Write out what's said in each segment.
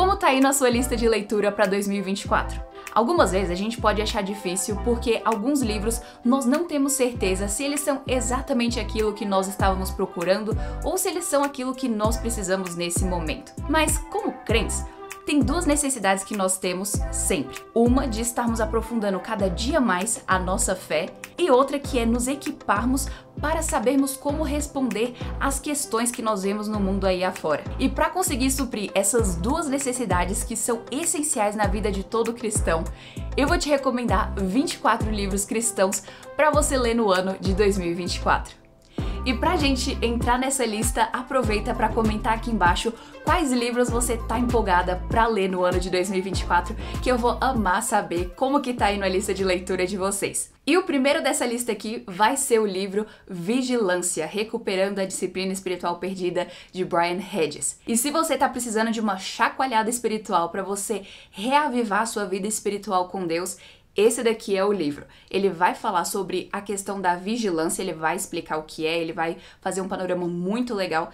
Como tá aí na sua lista de leitura para 2024? Algumas vezes a gente pode achar difícil porque alguns livros nós não temos certeza se eles são exatamente aquilo que nós estávamos procurando ou se eles são aquilo que nós precisamos nesse momento. Mas como crentes, tem duas necessidades que nós temos sempre. Uma de estarmos aprofundando cada dia mais a nossa fé e outra que é nos equiparmos para sabermos como responder às questões que nós vemos no mundo aí afora. E para conseguir suprir essas duas necessidades que são essenciais na vida de todo cristão, eu vou te recomendar 24 livros cristãos para você ler no ano de 2024. E pra gente entrar nessa lista, aproveita para comentar aqui embaixo quais livros você tá empolgada para ler no ano de 2024, que eu vou amar saber como que tá aí na lista de leitura de vocês. E o primeiro dessa lista aqui vai ser o livro Vigilância, Recuperando a Disciplina Espiritual Perdida, de Brian Hedges. E se você está precisando de uma chacoalhada espiritual para você reavivar sua vida espiritual com Deus, esse daqui é o livro. Ele vai falar sobre a questão da vigilância, ele vai explicar o que é, ele vai fazer um panorama muito legal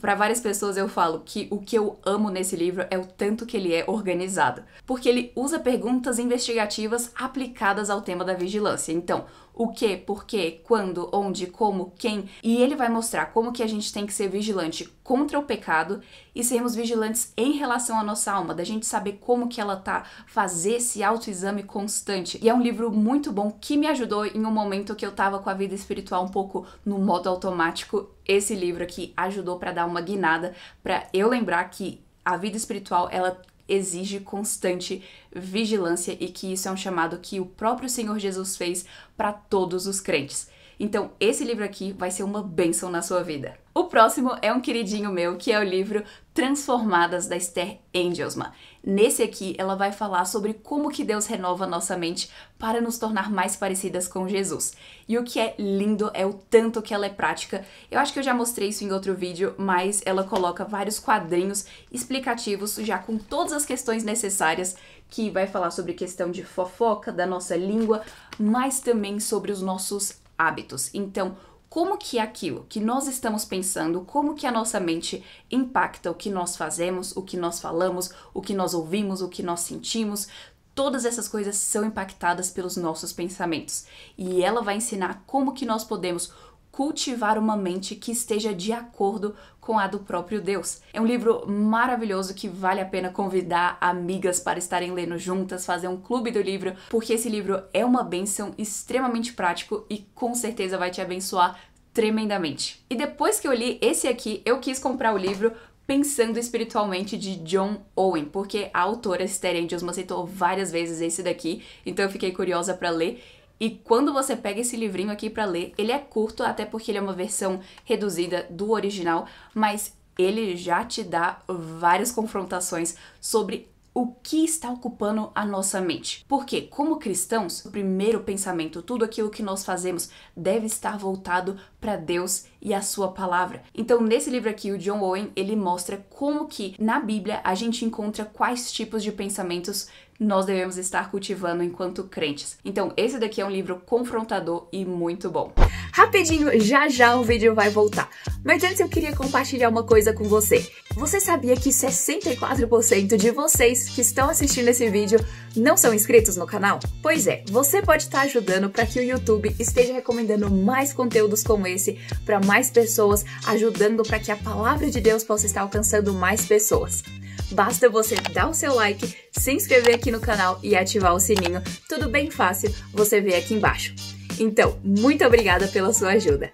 para várias pessoas eu falo que o que eu amo nesse livro é o tanto que ele é organizado, porque ele usa perguntas investigativas aplicadas ao tema da vigilância. Então, o que, por quê, quando, onde, como, quem, e ele vai mostrar como que a gente tem que ser vigilante contra o pecado e sermos vigilantes em relação à nossa alma, da gente saber como que ela tá, fazer esse autoexame constante. E é um livro muito bom que me ajudou em um momento que eu tava com a vida espiritual um pouco no modo automático. Esse livro aqui ajudou para dar uma guinada, para eu lembrar que a vida espiritual ela exige constante vigilância e que isso é um chamado que o próprio Senhor Jesus fez para todos os crentes. Então, esse livro aqui vai ser uma bênção na sua vida. O próximo é um queridinho meu, que é o livro Transformadas da Esther Angelsman. Nesse aqui, ela vai falar sobre como que Deus renova nossa mente para nos tornar mais parecidas com Jesus. E o que é lindo é o tanto que ela é prática. Eu acho que eu já mostrei isso em outro vídeo, mas ela coloca vários quadrinhos explicativos já com todas as questões necessárias que vai falar sobre questão de fofoca da nossa língua, mas também sobre os nossos hábitos. Então, como que é aquilo que nós estamos pensando, como que a nossa mente impacta o que nós fazemos, o que nós falamos, o que nós ouvimos, o que nós sentimos, todas essas coisas são impactadas pelos nossos pensamentos. E ela vai ensinar como que nós podemos cultivar uma mente que esteja de acordo com a do próprio Deus. É um livro maravilhoso que vale a pena convidar amigas para estarem lendo juntas, fazer um clube do livro, porque esse livro é uma bênção extremamente prático e com certeza vai te abençoar tremendamente. E depois que eu li esse aqui, eu quis comprar o livro Pensando Espiritualmente de John Owen, porque a autora Esther Angels me aceitou várias vezes esse daqui, então eu fiquei curiosa para ler e quando você pega esse livrinho aqui para ler, ele é curto, até porque ele é uma versão reduzida do original, mas ele já te dá várias confrontações sobre o que está ocupando a nossa mente. Porque, como cristãos, o primeiro pensamento, tudo aquilo que nós fazemos, deve estar voltado para Deus e a sua palavra. Então, nesse livro aqui, o John Owen, ele mostra como que na Bíblia a gente encontra quais tipos de pensamentos nós devemos estar cultivando enquanto crentes. Então, esse daqui é um livro confrontador e muito bom. Rapidinho, já já o vídeo vai voltar. Mas antes eu queria compartilhar uma coisa com você. Você sabia que 64% de vocês que estão assistindo esse vídeo não são inscritos no canal? Pois é, você pode estar tá ajudando para que o YouTube esteja recomendando mais conteúdos como esse para mais pessoas, ajudando para que a palavra de Deus possa estar alcançando mais pessoas. Basta você dar o seu like, se inscrever aqui no canal e ativar o sininho. Tudo bem fácil, você vê aqui embaixo. Então, muito obrigada pela sua ajuda.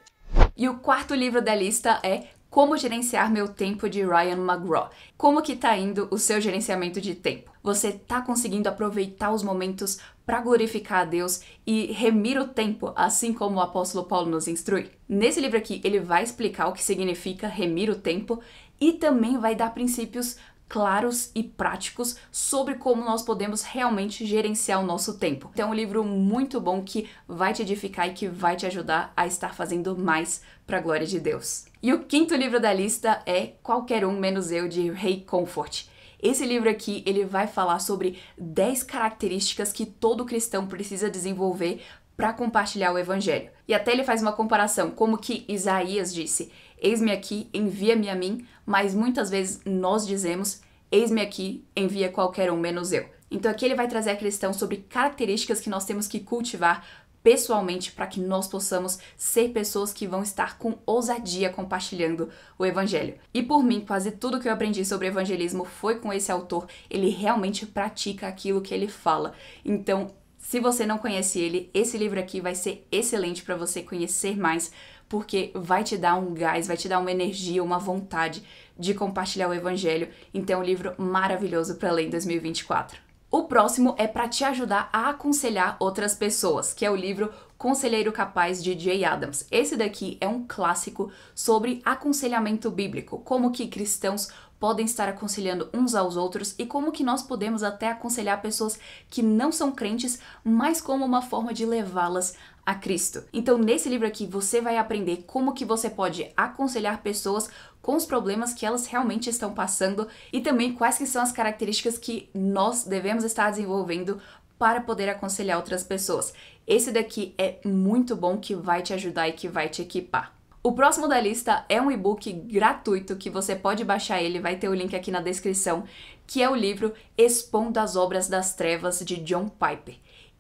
E o quarto livro da lista é Como Gerenciar Meu Tempo de Ryan McGraw. Como que tá indo o seu gerenciamento de tempo? Você tá conseguindo aproveitar os momentos para glorificar a Deus e remir o tempo, assim como o apóstolo Paulo nos instrui? Nesse livro aqui, ele vai explicar o que significa remir o tempo e também vai dar princípios claros e práticos sobre como nós podemos realmente gerenciar o nosso tempo. Então, é um livro muito bom que vai te edificar e que vai te ajudar a estar fazendo mais para a glória de Deus. E o quinto livro da lista é Qualquer um menos eu de Rei Comfort. Esse livro aqui, ele vai falar sobre 10 características que todo cristão precisa desenvolver para compartilhar o evangelho. E até ele faz uma comparação, como que Isaías disse: eis-me aqui, envia-me a mim, mas muitas vezes nós dizemos, eis-me aqui, envia qualquer um menos eu. Então aqui ele vai trazer a questão sobre características que nós temos que cultivar pessoalmente para que nós possamos ser pessoas que vão estar com ousadia compartilhando o evangelho. E por mim, quase tudo que eu aprendi sobre evangelismo foi com esse autor, ele realmente pratica aquilo que ele fala. Então, se você não conhece ele, esse livro aqui vai ser excelente para você conhecer mais porque vai te dar um gás, vai te dar uma energia, uma vontade de compartilhar o evangelho. Então, é um livro maravilhoso para ler em 2024. O próximo é para te ajudar a aconselhar outras pessoas, que é o livro Conselheiro Capaz de Jay Adams. Esse daqui é um clássico sobre aconselhamento bíblico, como que cristãos podem estar aconselhando uns aos outros e como que nós podemos até aconselhar pessoas que não são crentes, mas como uma forma de levá-las a Cristo. Então, nesse livro aqui, você vai aprender como que você pode aconselhar pessoas com os problemas que elas realmente estão passando e também quais que são as características que nós devemos estar desenvolvendo para poder aconselhar outras pessoas. Esse daqui é muito bom que vai te ajudar e que vai te equipar. O próximo da lista é um e-book gratuito que você pode baixar ele, vai ter o link aqui na descrição, que é o livro Expondo as Obras das Trevas de John Piper.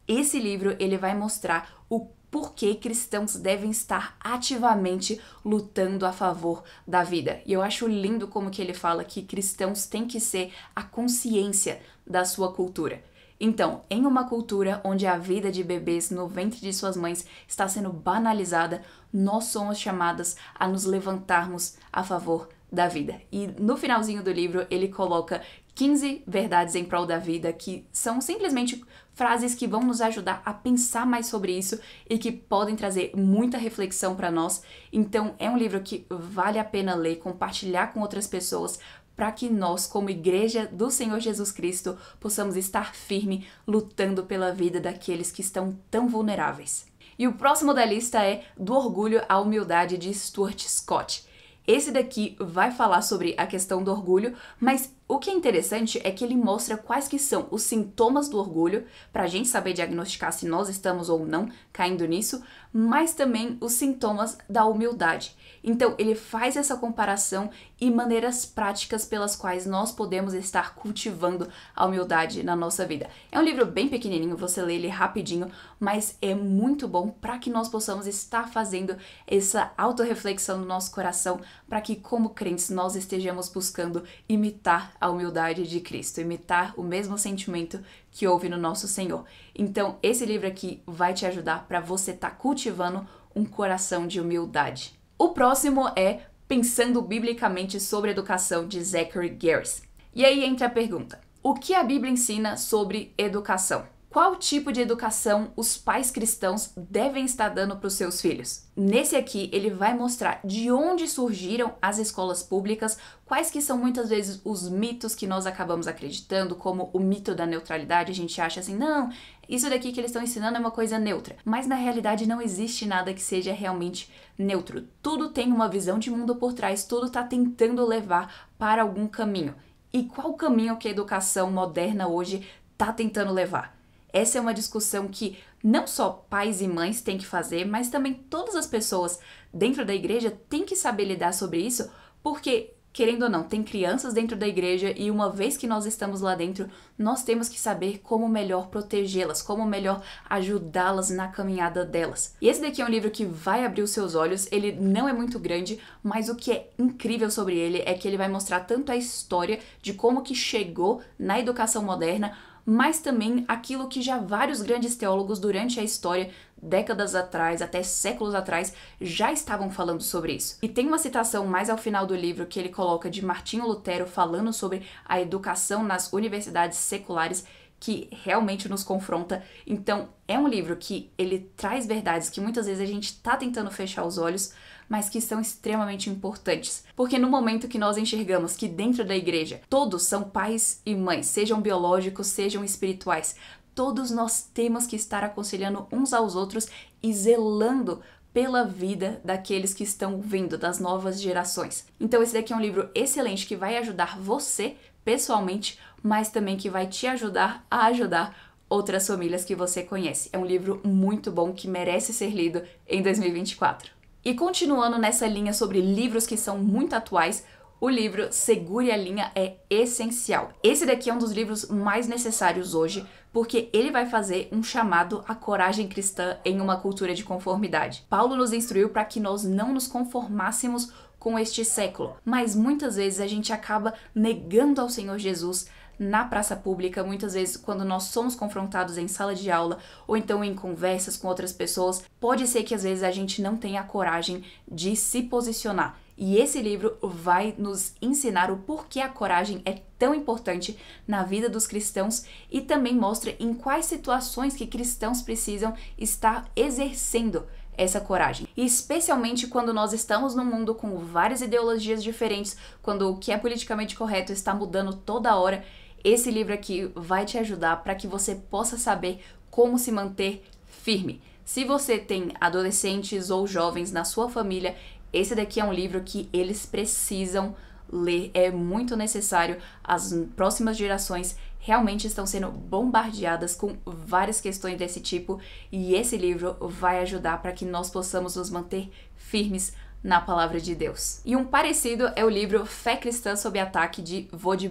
Esse livro ele vai mostrar o porquê cristãos devem estar ativamente lutando a favor da vida. E eu acho lindo como que ele fala que cristãos têm que ser a consciência da sua cultura. Então, em uma cultura onde a vida de bebês no ventre de suas mães está sendo banalizada, nós somos chamadas a nos levantarmos a favor da vida. E no finalzinho do livro ele coloca 15 verdades em prol da vida que são simplesmente frases que vão nos ajudar a pensar mais sobre isso e que podem trazer muita reflexão para nós. Então é um livro que vale a pena ler, compartilhar com outras pessoas para que nós, como igreja do Senhor Jesus Cristo, possamos estar firme lutando pela vida daqueles que estão tão vulneráveis. E o próximo da lista é Do Orgulho à Humildade de Stuart Scott. Esse daqui vai falar sobre a questão do orgulho, mas o que é interessante é que ele mostra quais que são os sintomas do orgulho, para a gente saber diagnosticar se nós estamos ou não caindo nisso, mas também os sintomas da humildade. Então, ele faz essa comparação e maneiras práticas pelas quais nós podemos estar cultivando a humildade na nossa vida. É um livro bem pequenininho, você lê ele rapidinho, mas é muito bom para que nós possamos estar fazendo essa autorreflexão no nosso coração, para que, como crentes, nós estejamos buscando imitar a humildade de Cristo, imitar o mesmo sentimento que houve no nosso Senhor. Então, esse livro aqui vai te ajudar para você estar tá cultivando um coração de humildade. O próximo é Pensando Biblicamente sobre Educação, de Zachary Garris. E aí entra a pergunta: o que a Bíblia ensina sobre educação? qual tipo de educação os pais cristãos devem estar dando para os seus filhos. Nesse aqui, ele vai mostrar de onde surgiram as escolas públicas, quais que são muitas vezes os mitos que nós acabamos acreditando, como o mito da neutralidade, a gente acha assim, não, isso daqui que eles estão ensinando é uma coisa neutra. Mas na realidade não existe nada que seja realmente neutro. Tudo tem uma visão de mundo por trás, tudo está tentando levar para algum caminho. E qual caminho que a educação moderna hoje está tentando levar? Essa é uma discussão que não só pais e mães têm que fazer, mas também todas as pessoas dentro da igreja têm que saber lidar sobre isso, porque querendo ou não, tem crianças dentro da igreja e uma vez que nós estamos lá dentro, nós temos que saber como melhor protegê-las, como melhor ajudá-las na caminhada delas. E esse daqui é um livro que vai abrir os seus olhos, ele não é muito grande, mas o que é incrível sobre ele é que ele vai mostrar tanto a história de como que chegou na educação moderna, mas também aquilo que já vários grandes teólogos durante a história, décadas atrás, até séculos atrás, já estavam falando sobre isso. E tem uma citação mais ao final do livro que ele coloca de Martinho Lutero falando sobre a educação nas universidades seculares que realmente nos confronta. Então, é um livro que ele traz verdades que muitas vezes a gente tá tentando fechar os olhos, mas que são extremamente importantes. Porque no momento que nós enxergamos que dentro da igreja todos são pais e mães, sejam biológicos, sejam espirituais, todos nós temos que estar aconselhando uns aos outros e zelando pela vida daqueles que estão vindo, das novas gerações. Então, esse daqui é um livro excelente que vai ajudar você pessoalmente, mas também que vai te ajudar a ajudar outras famílias que você conhece. É um livro muito bom que merece ser lido em 2024. E continuando nessa linha sobre livros que são muito atuais, o livro Segure a Linha é essencial. Esse daqui é um dos livros mais necessários hoje, porque ele vai fazer um chamado à coragem cristã em uma cultura de conformidade. Paulo nos instruiu para que nós não nos conformássemos com este século, mas muitas vezes a gente acaba negando ao Senhor Jesus na praça pública, muitas vezes quando nós somos confrontados em sala de aula ou então em conversas com outras pessoas, pode ser que às vezes a gente não tenha a coragem de se posicionar. E esse livro vai nos ensinar o porquê a coragem é tão importante na vida dos cristãos e também mostra em quais situações que cristãos precisam estar exercendo essa coragem. E especialmente quando nós estamos num mundo com várias ideologias diferentes, quando o que é politicamente correto está mudando toda hora esse livro aqui vai te ajudar para que você possa saber como se manter firme. Se você tem adolescentes ou jovens na sua família, esse daqui é um livro que eles precisam ler, é muito necessário. As próximas gerações realmente estão sendo bombardeadas com várias questões desse tipo e esse livro vai ajudar para que nós possamos nos manter firmes na palavra de Deus. E um parecido é o livro Fé Cristã sob Ataque de Vodi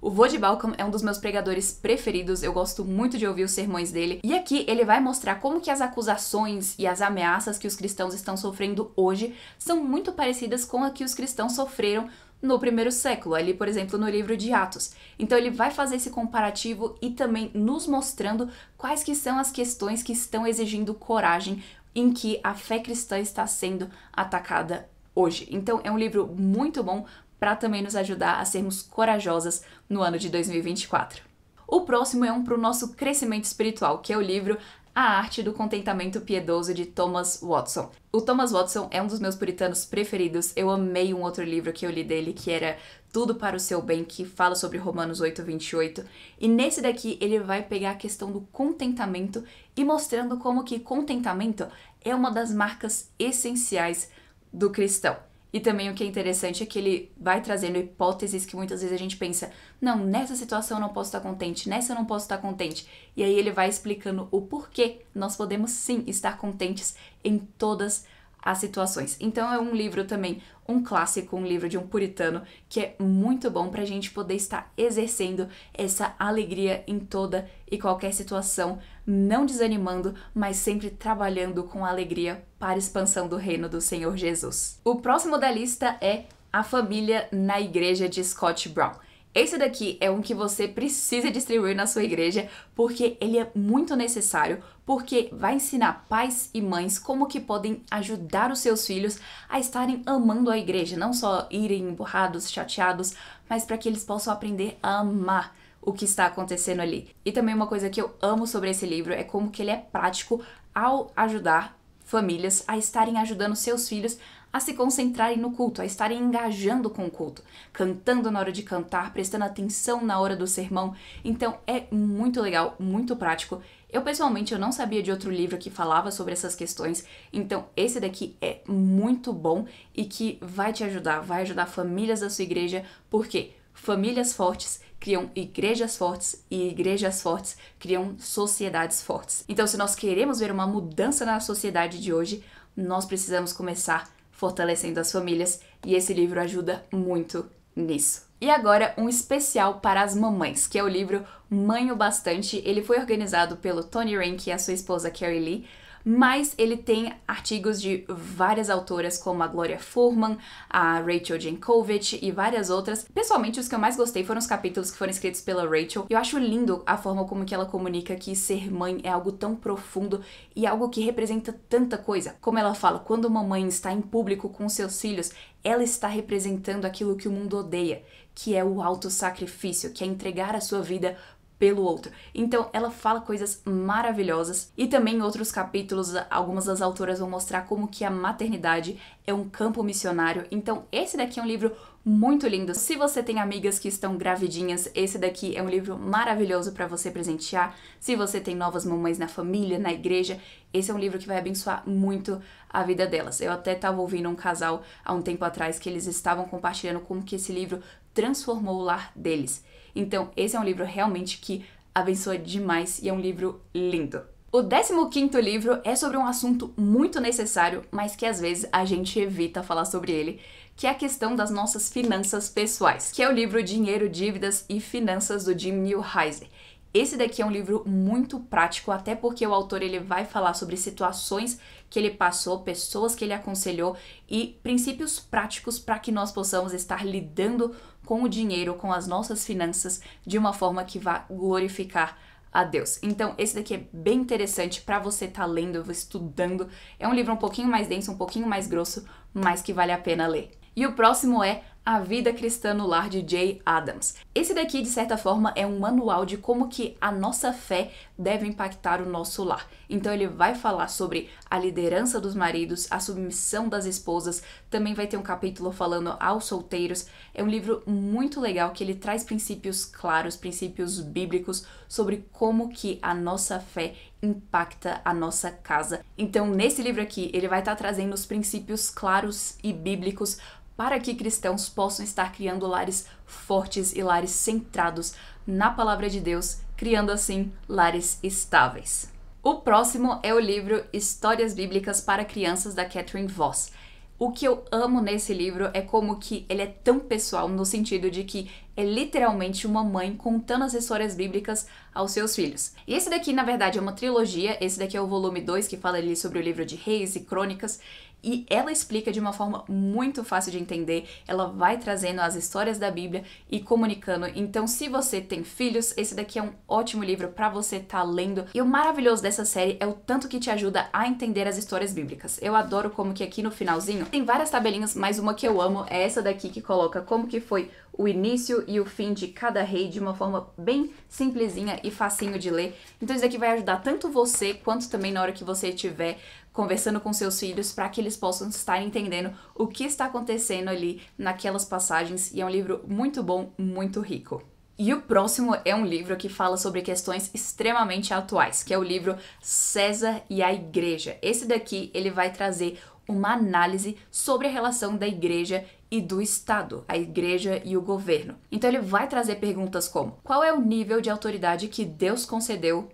O Vodi é um dos meus pregadores preferidos, eu gosto muito de ouvir os sermões dele. E aqui ele vai mostrar como que as acusações e as ameaças que os cristãos estão sofrendo hoje são muito parecidas com a que os cristãos sofreram no primeiro século, ali, por exemplo, no livro de Atos. Então ele vai fazer esse comparativo e também nos mostrando quais que são as questões que estão exigindo coragem em que a fé cristã está sendo atacada hoje. Então é um livro muito bom para também nos ajudar a sermos corajosas no ano de 2024. O próximo é um para o nosso crescimento espiritual, que é o livro a Arte do Contentamento Piedoso de Thomas Watson. O Thomas Watson é um dos meus puritanos preferidos. Eu amei um outro livro que eu li dele que era Tudo para o Seu Bem, que fala sobre Romanos 8, 28. E nesse daqui ele vai pegar a questão do contentamento e mostrando como que contentamento é uma das marcas essenciais do cristão. E também o que é interessante é que ele vai trazendo hipóteses que muitas vezes a gente pensa, não, nessa situação eu não posso estar contente, nessa eu não posso estar contente. E aí ele vai explicando o porquê nós podemos sim estar contentes em todas as situações. Então é um livro também, um clássico, um livro de um puritano, que é muito bom para a gente poder estar exercendo essa alegria em toda e qualquer situação não desanimando, mas sempre trabalhando com alegria para a expansão do reino do Senhor Jesus. O próximo da lista é A Família na Igreja de Scott Brown. Esse daqui é um que você precisa distribuir na sua igreja, porque ele é muito necessário, porque vai ensinar pais e mães como que podem ajudar os seus filhos a estarem amando a igreja, não só irem emburrados, chateados, mas para que eles possam aprender a amar o que está acontecendo ali. E também uma coisa que eu amo sobre esse livro é como que ele é prático ao ajudar famílias a estarem ajudando seus filhos a se concentrarem no culto, a estarem engajando com o culto, cantando na hora de cantar, prestando atenção na hora do sermão. Então é muito legal, muito prático. Eu pessoalmente eu não sabia de outro livro que falava sobre essas questões, então esse daqui é muito bom e que vai te ajudar, vai ajudar famílias da sua igreja, porque Famílias fortes criam igrejas fortes e igrejas fortes criam sociedades fortes. Então, se nós queremos ver uma mudança na sociedade de hoje, nós precisamos começar fortalecendo as famílias e esse livro ajuda muito nisso. E agora um especial para as mamães, que é o livro Mãe o Bastante. Ele foi organizado pelo Tony Rank e a sua esposa Carrie Lee mas ele tem artigos de várias autoras, como a Gloria Furman, a Rachel Jankovic e várias outras. Pessoalmente, os que eu mais gostei foram os capítulos que foram escritos pela Rachel. Eu acho lindo a forma como que ela comunica que ser mãe é algo tão profundo e algo que representa tanta coisa. Como ela fala, quando uma mãe está em público com seus filhos, ela está representando aquilo que o mundo odeia, que é o sacrifício, que é entregar a sua vida pelo outro. Então ela fala coisas maravilhosas e também em outros capítulos algumas das autoras vão mostrar como que a maternidade é um campo missionário. Então esse daqui é um livro muito lindo. Se você tem amigas que estão gravidinhas, esse daqui é um livro maravilhoso para você presentear. Se você tem novas mamães na família, na igreja, esse é um livro que vai abençoar muito a vida delas. Eu até estava ouvindo um casal há um tempo atrás que eles estavam compartilhando como que esse livro transformou o lar deles. Então, esse é um livro realmente que abençoa demais e é um livro lindo. O 15 livro é sobre um assunto muito necessário, mas que às vezes a gente evita falar sobre ele, que é a questão das nossas finanças pessoais, que é o livro Dinheiro, Dívidas e Finanças do Jim Newheiser. Esse daqui é um livro muito prático, até porque o autor ele vai falar sobre situações que ele passou, pessoas que ele aconselhou e princípios práticos para que nós possamos estar lidando com o dinheiro, com as nossas finanças, de uma forma que vá glorificar a Deus. Então, esse daqui é bem interessante para você estar tá lendo, estudando. É um livro um pouquinho mais denso, um pouquinho mais grosso, mas que vale a pena ler. E o próximo é a Vida Cristã no Lar de Jay Adams. Esse daqui, de certa forma, é um manual de como que a nossa fé deve impactar o nosso lar. Então ele vai falar sobre a liderança dos maridos, a submissão das esposas, também vai ter um capítulo falando aos solteiros. É um livro muito legal que ele traz princípios claros, princípios bíblicos sobre como que a nossa fé impacta a nossa casa. Então, nesse livro aqui, ele vai estar tá trazendo os princípios claros e bíblicos para que cristãos possam estar criando lares fortes e lares centrados na palavra de Deus, criando assim lares estáveis. O próximo é o livro Histórias Bíblicas para Crianças da Catherine Voss. O que eu amo nesse livro é como que ele é tão pessoal no sentido de que é literalmente uma mãe contando as histórias bíblicas aos seus filhos. E esse daqui, na verdade, é uma trilogia. Esse daqui é o volume 2 que fala ali sobre o livro de Reis e Crônicas e ela explica de uma forma muito fácil de entender. Ela vai trazendo as histórias da Bíblia e comunicando. Então, se você tem filhos, esse daqui é um ótimo livro para você estar tá lendo. E o maravilhoso dessa série é o tanto que te ajuda a entender as histórias bíblicas. Eu adoro como que aqui no finalzinho tem várias tabelinhas, mas uma que eu amo é essa daqui que coloca como que foi o início e o fim de cada rei de uma forma bem simplesinha e facinho de ler. Então isso aqui vai ajudar tanto você quanto também na hora que você estiver conversando com seus filhos para que eles possam estar entendendo o que está acontecendo ali naquelas passagens e é um livro muito bom, muito rico. E o próximo é um livro que fala sobre questões extremamente atuais, que é o livro César e a Igreja. Esse daqui ele vai trazer uma análise sobre a relação da igreja e do Estado, a igreja e o governo. Então ele vai trazer perguntas como: qual é o nível de autoridade que Deus concedeu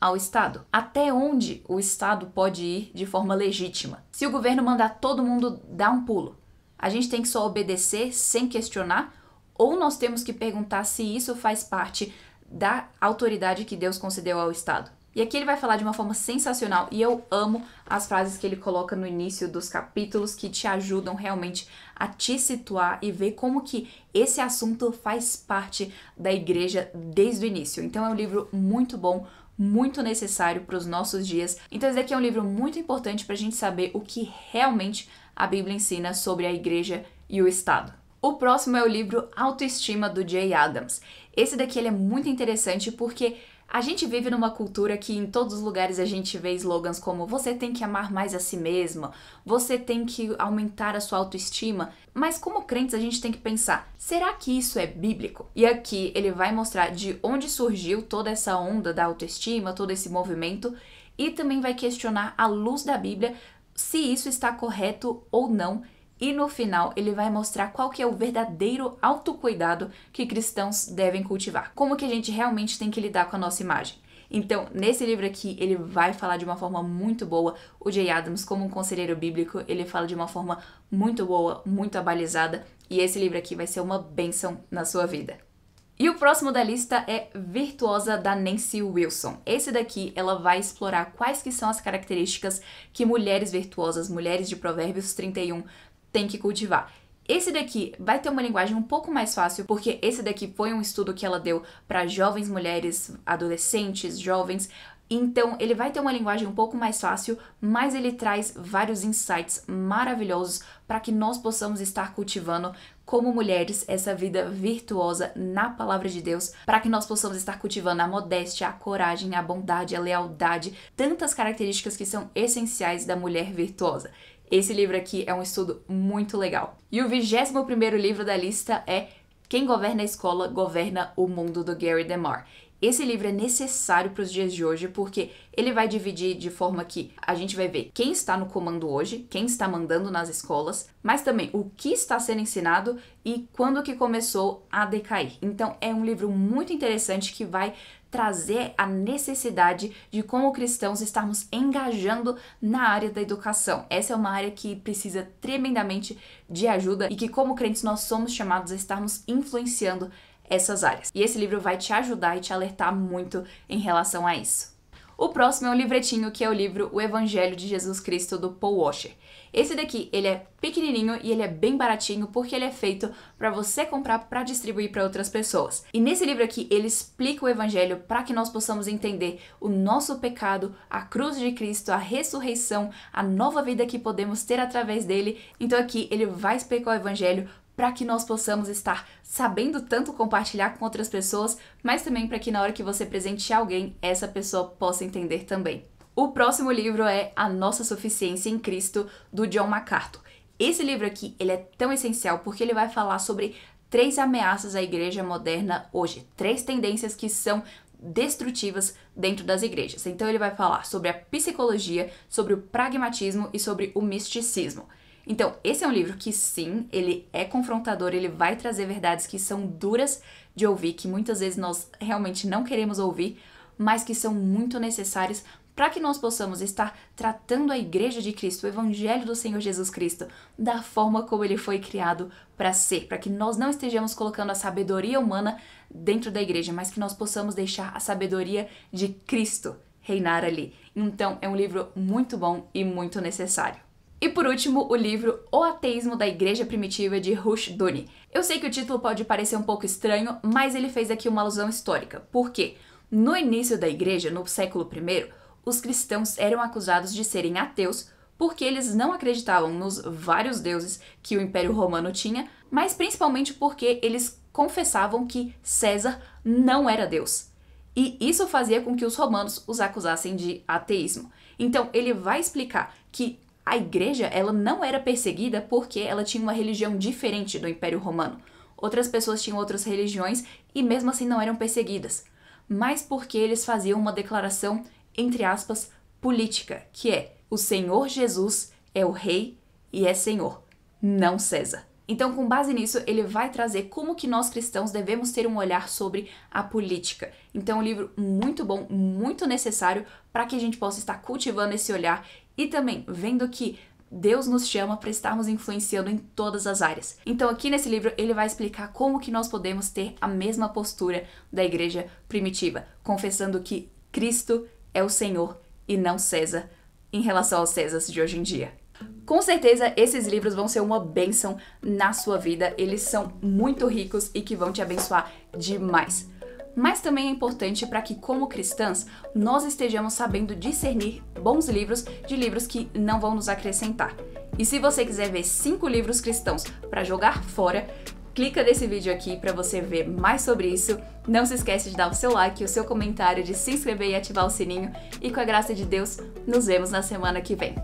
ao Estado. Até onde o Estado pode ir de forma legítima? Se o governo mandar todo mundo dar um pulo, a gente tem que só obedecer sem questionar? Ou nós temos que perguntar se isso faz parte da autoridade que Deus concedeu ao Estado? E aqui ele vai falar de uma forma sensacional e eu amo as frases que ele coloca no início dos capítulos que te ajudam realmente a te situar e ver como que esse assunto faz parte da igreja desde o início. Então é um livro muito bom, muito necessário para os nossos dias. Então esse daqui é um livro muito importante para a gente saber o que realmente a Bíblia ensina sobre a igreja e o Estado. O próximo é o livro Autoestima do Jay Adams. Esse daqui ele é muito interessante porque a gente vive numa cultura que em todos os lugares a gente vê slogans como você tem que amar mais a si mesma, você tem que aumentar a sua autoestima, mas como crentes a gente tem que pensar, será que isso é bíblico? E aqui ele vai mostrar de onde surgiu toda essa onda da autoestima, todo esse movimento e também vai questionar à luz da Bíblia se isso está correto ou não e no final ele vai mostrar qual que é o verdadeiro autocuidado que cristãos devem cultivar. Como que a gente realmente tem que lidar com a nossa imagem. Então, nesse livro aqui, ele vai falar de uma forma muito boa. O J. Adams, como um conselheiro bíblico, ele fala de uma forma muito boa, muito abalizada, e esse livro aqui vai ser uma benção na sua vida. E o próximo da lista é Virtuosa da Nancy Wilson. Esse daqui ela vai explorar quais que são as características que mulheres virtuosas, mulheres de Provérbios 31 tem que cultivar. Esse daqui vai ter uma linguagem um pouco mais fácil, porque esse daqui foi um estudo que ela deu para jovens mulheres, adolescentes, jovens. Então, ele vai ter uma linguagem um pouco mais fácil, mas ele traz vários insights maravilhosos para que nós possamos estar cultivando como mulheres essa vida virtuosa na palavra de Deus, para que nós possamos estar cultivando a modéstia, a coragem, a bondade, a lealdade, tantas características que são essenciais da mulher virtuosa. Esse livro aqui é um estudo muito legal. E o vigésimo primeiro livro da lista é Quem Governa a Escola Governa o Mundo, do Gary DeMar. Esse livro é necessário para os dias de hoje porque ele vai dividir de forma que a gente vai ver quem está no comando hoje, quem está mandando nas escolas, mas também o que está sendo ensinado e quando que começou a decair. Então é um livro muito interessante que vai trazer a necessidade de como cristãos estarmos engajando na área da educação. Essa é uma área que precisa tremendamente de ajuda e que como crentes nós somos chamados a estarmos influenciando essas áreas. E esse livro vai te ajudar e te alertar muito em relação a isso. O próximo é um livretinho que é o livro O Evangelho de Jesus Cristo do Paul Washer. Esse daqui, ele é pequenininho e ele é bem baratinho porque ele é feito para você comprar para distribuir para outras pessoas. E nesse livro aqui ele explica o evangelho para que nós possamos entender o nosso pecado, a cruz de Cristo, a ressurreição, a nova vida que podemos ter através dele. Então aqui ele vai explicar o evangelho para que nós possamos estar sabendo tanto compartilhar com outras pessoas, mas também para que na hora que você presentear alguém, essa pessoa possa entender também. O próximo livro é A Nossa Suficiência em Cristo, do John MacArthur. Esse livro aqui, ele é tão essencial porque ele vai falar sobre três ameaças à igreja moderna hoje, três tendências que são destrutivas dentro das igrejas. Então ele vai falar sobre a psicologia, sobre o pragmatismo e sobre o misticismo. Então, esse é um livro que sim, ele é confrontador, ele vai trazer verdades que são duras de ouvir, que muitas vezes nós realmente não queremos ouvir, mas que são muito necessárias para que nós possamos estar tratando a Igreja de Cristo, o Evangelho do Senhor Jesus Cristo, da forma como ele foi criado para ser, para que nós não estejamos colocando a sabedoria humana dentro da Igreja, mas que nós possamos deixar a sabedoria de Cristo reinar ali. Então, é um livro muito bom e muito necessário. E por último, o livro O Ateísmo da Igreja Primitiva de Rush Dooney. Eu sei que o título pode parecer um pouco estranho, mas ele fez aqui uma alusão histórica. Por quê? No início da igreja, no século I, os cristãos eram acusados de serem ateus porque eles não acreditavam nos vários deuses que o Império Romano tinha, mas principalmente porque eles confessavam que César não era Deus. E isso fazia com que os romanos os acusassem de ateísmo. Então ele vai explicar que a igreja ela não era perseguida porque ela tinha uma religião diferente do Império Romano. Outras pessoas tinham outras religiões e mesmo assim não eram perseguidas, mas porque eles faziam uma declaração entre aspas, política, que é o Senhor Jesus é o rei e é Senhor, não César. Então, com base nisso, ele vai trazer como que nós cristãos devemos ter um olhar sobre a política. Então, é um livro muito bom, muito necessário para que a gente possa estar cultivando esse olhar e também vendo que Deus nos chama para estarmos influenciando em todas as áreas. Então, aqui nesse livro, ele vai explicar como que nós podemos ter a mesma postura da igreja primitiva, confessando que Cristo é o Senhor e não César, em relação aos Césars de hoje em dia. Com certeza, esses livros vão ser uma bênção na sua vida, eles são muito ricos e que vão te abençoar demais. Mas também é importante para que, como cristãs, nós estejamos sabendo discernir bons livros de livros que não vão nos acrescentar. E se você quiser ver cinco livros cristãos para jogar fora, Clica nesse vídeo aqui para você ver mais sobre isso. Não se esquece de dar o seu like, o seu comentário, de se inscrever e ativar o sininho. E com a graça de Deus, nos vemos na semana que vem.